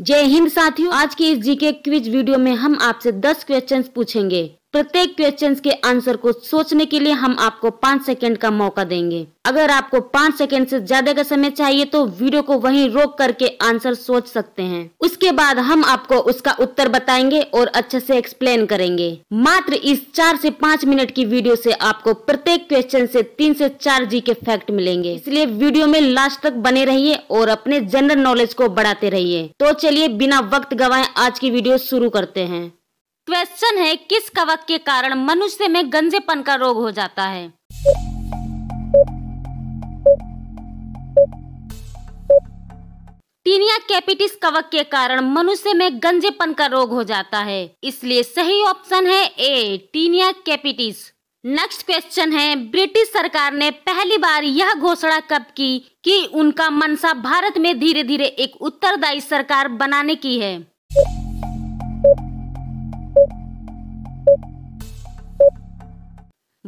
जय हिंद साथियों आज के इस जीके क्विज वीडियो में हम आपसे 10 क्वेश्चंस पूछेंगे प्रत्येक क्वेश्चन के आंसर को सोचने के लिए हम आपको पाँच सेकेंड का मौका देंगे अगर आपको पाँच सेकेंड से ज्यादा का समय चाहिए तो वीडियो को वहीं रोक करके आंसर सोच सकते हैं उसके बाद हम आपको उसका उत्तर बताएंगे और अच्छे से एक्सप्लेन करेंगे मात्र इस चार से पाँच मिनट की वीडियो से आपको प्रत्येक क्वेश्चन से तीन से चार जी के फैक्ट मिलेंगे इसलिए वीडियो में लास्ट तक बने रहिए और अपने जनरल नॉलेज को बढ़ाते रहिए तो चलिए बिना वक्त गवाए आज की वीडियो शुरू करते हैं क्वेश्चन है किस कवक के कारण मनुष्य में गंजेपन का रोग हो जाता है टीनिया कैपिटिस कवक के कारण मनुष्य में गंजेपन का रोग हो जाता है इसलिए सही ऑप्शन है A tinea capitis next question है ब्रिटिश सरकार ने पहली बार यह घोषणा कब की कि उनका मनसा भारत में धीरे धीरे एक उत्तरदायी सरकार बनाने की है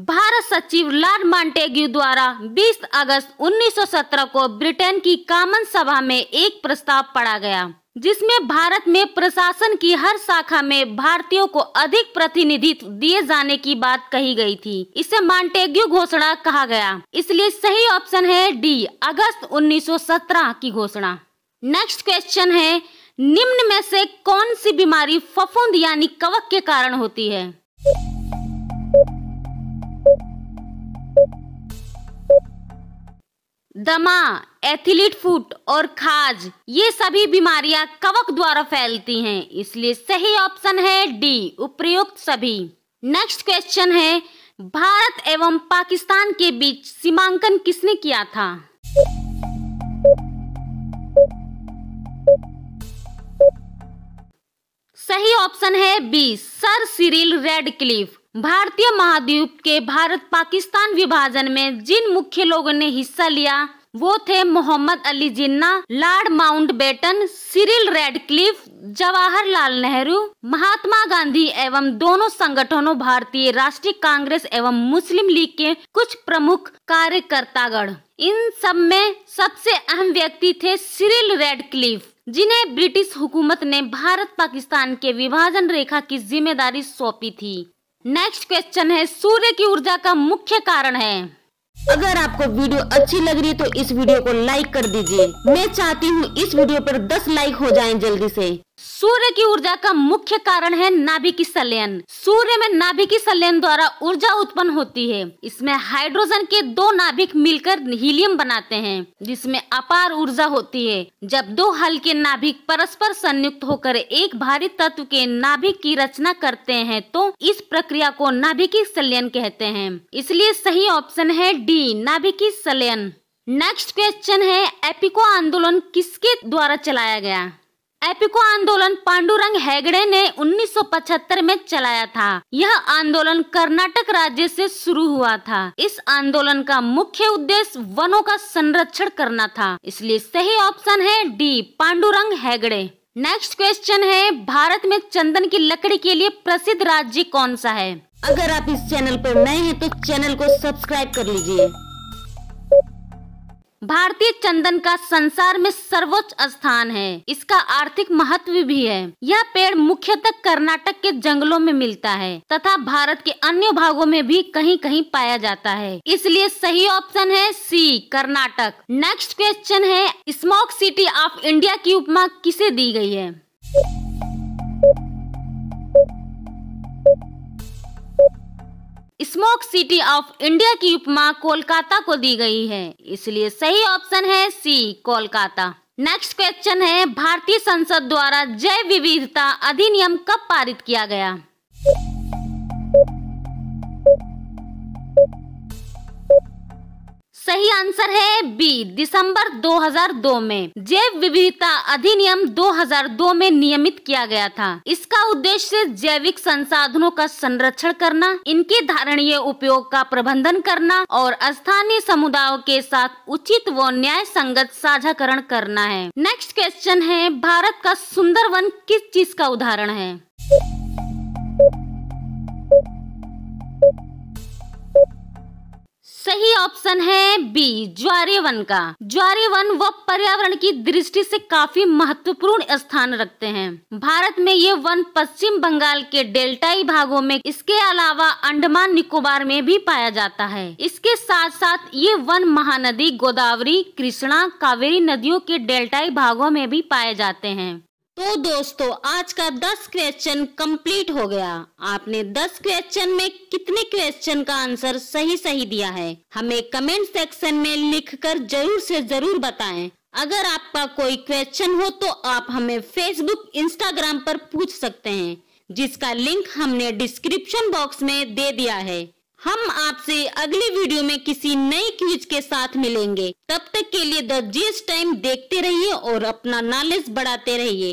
भारत सचिव लॉर्ड मॉन्टेग्यू द्वारा 20 अगस्त 1917 को ब्रिटेन की कॉमन सभा में एक प्रस्ताव पढ़ा गया जिसमें भारत में प्रशासन की हर शाखा में भारतीयों को अधिक प्रतिनिधित्व दिए जाने की बात कही गई थी इसे मॉन्टेग्यू घोषणा कहा गया इसलिए सही ऑप्शन है डी अगस्त 1917 की घोषणा नेक्स्ट क्वेश्चन है निम्न में से कौन सी बीमारी फफूंद यानी कवक के कारण होती है दमा एथलीट फुट और खाज ये सभी बीमारियां कवक द्वारा फैलती हैं इसलिए सही ऑप्शन है डी उपयुक्त सभी नेक्स्ट क्वेश्चन है भारत एवं पाकिस्तान के बीच सीमांकन किसने किया था सही ऑप्शन है B sir Cyril Radcliffe भारतीय महाद्वीप के भारत पाकिस्तान विभाजन में जिन मुख्य लोगों ने हिस्सा लिया वो थे Mohammad Ali Jinnah Lord Mountbatten Cyril Radcliffe Jawaharlal Nehru Mahatma Gandhi एवं दोनों संगठनों भारतीय राष्ट्रीय कांग्रेस एवं मुस्लिम लीग के कुछ प्रमुख कार्यकर्तागण इन सब में सबसे अहम व्यक्ति थे सिरिल रेडक्लिफ जिन्हें ब्रिटिश हुकूमत ने भारत पाकिस्तान के विभाजन रेखा की जिम्मेदारी सौंपी थी नेक्स्ट क्वेश्चन है सूर्य की ऊर्जा का मुख्य कारण है अगर आपको वीडियो अच्छी लग रही है तो इस वीडियो को लाइक कर दीजिए मैं चाहती हूँ इस वीडियो पर 10 लाइक हो जाएं जल्दी से सूर्य की ऊर्जा का मुख्य कारण है नाभिक संलयन सूर्य में नाभिक संलयन द्वारा ऊर्जा उत्पन्न होती है इसमें हाइड्रोजन के दो नाभिक मिलकर हीलियम बनाते हैं जिसमें अपार ऊर्जा होती है जब दो हल्के नाभिक परस्पर संयुक्त होकर एक भारी तत्व के नाभिक की रचना करते हैं तो इस प्रक्रिया को नाभिकी संलयन कहते हैं इसलिए सही ऑप्शन है डी नाभिकी संलयन नेक्स्ट क्वेश्चन है एपिको आंदोलन किसके द्वारा चलाया गया एपिको आंदोलन पांडुरंग हैगड़े ने 1975 में चलाया था यह आंदोलन कर्नाटक राज्य से शुरू हुआ था इस आंदोलन का मुख्य उद्देश्य वनों का संरक्षण करना था इसलिए सही ऑप्शन है D Pandurang Hegde next question है भारत में चंदन की लकड़ी के लिए प्रसिद्ध राज्य कौन सा है अगर आप इस चैनल पर नए हैं तो चैनल को सब्सक्राइब कर लीजिए भारतीय चंदन का संसार में सर्वोच्च स्थान है इसका आर्थिक महत्व भी है यह पेड़ मुख्यतः कर्नाटक के जंगलों में मिलता है तथा भारत के अन्य भागों में भी कहीं कहीं पाया जाता है इसलिए सही ऑप्शन है सी कर्नाटक नेक्स्ट क्वेश्चन है स्मोक सिटी ऑफ इंडिया की उपमा किसे दी गई है स्मोक सिटी ऑफ इंडिया की उपमा कोलकाता को दी गई है इसलिए सही ऑप्शन है सी कोलकाता नेक्स्ट क्वेश्चन है भारतीय संसद द्वारा जैव विविधता अधिनियम कब पारित किया गया सही आंसर है बी दिसंबर 2002 में जैव विविधता अधिनियम 2002 में नियमित किया गया था इसका उद्देश्य जैविक संसाधनों का संरक्षण करना इनके धारणीय उपयोग का प्रबंधन करना और स्थानीय समुदायों के साथ उचित व न्याय संगत साझाकरण करना है नेक्स्ट क्वेश्चन है भारत का सुंदर वन किस चीज का उदाहरण है सही ऑप्शन है बी ज्वारे वन का ज्वार वन वह पर्यावरण की दृष्टि से काफी महत्वपूर्ण स्थान रखते हैं भारत में ये वन पश्चिम बंगाल के डेल्टाई भागों में इसके अलावा अंडमान निकोबार में भी पाया जाता है इसके साथ साथ ये वन महानदी गोदावरी कृष्णा कावेरी नदियों के डेल्टाई भागों में भी पाए जाते हैं तो दोस्तों आज का 10 क्वेश्चन कंप्लीट हो गया आपने 10 क्वेश्चन में कितने क्वेश्चन का आंसर सही सही दिया है हमें कमेंट सेक्शन में लिखकर जरूर से जरूर बताएं। अगर आपका कोई क्वेश्चन हो तो आप हमें फेसबुक इंस्टाग्राम पर पूछ सकते हैं जिसका लिंक हमने डिस्क्रिप्शन बॉक्स में दे दिया है हम आपसे अगली वीडियो में किसी नई क्विज के साथ मिलेंगे तब तक के लिए द जीएस टाइम देखते रहिए और अपना नॉलेज बढ़ाते रहिए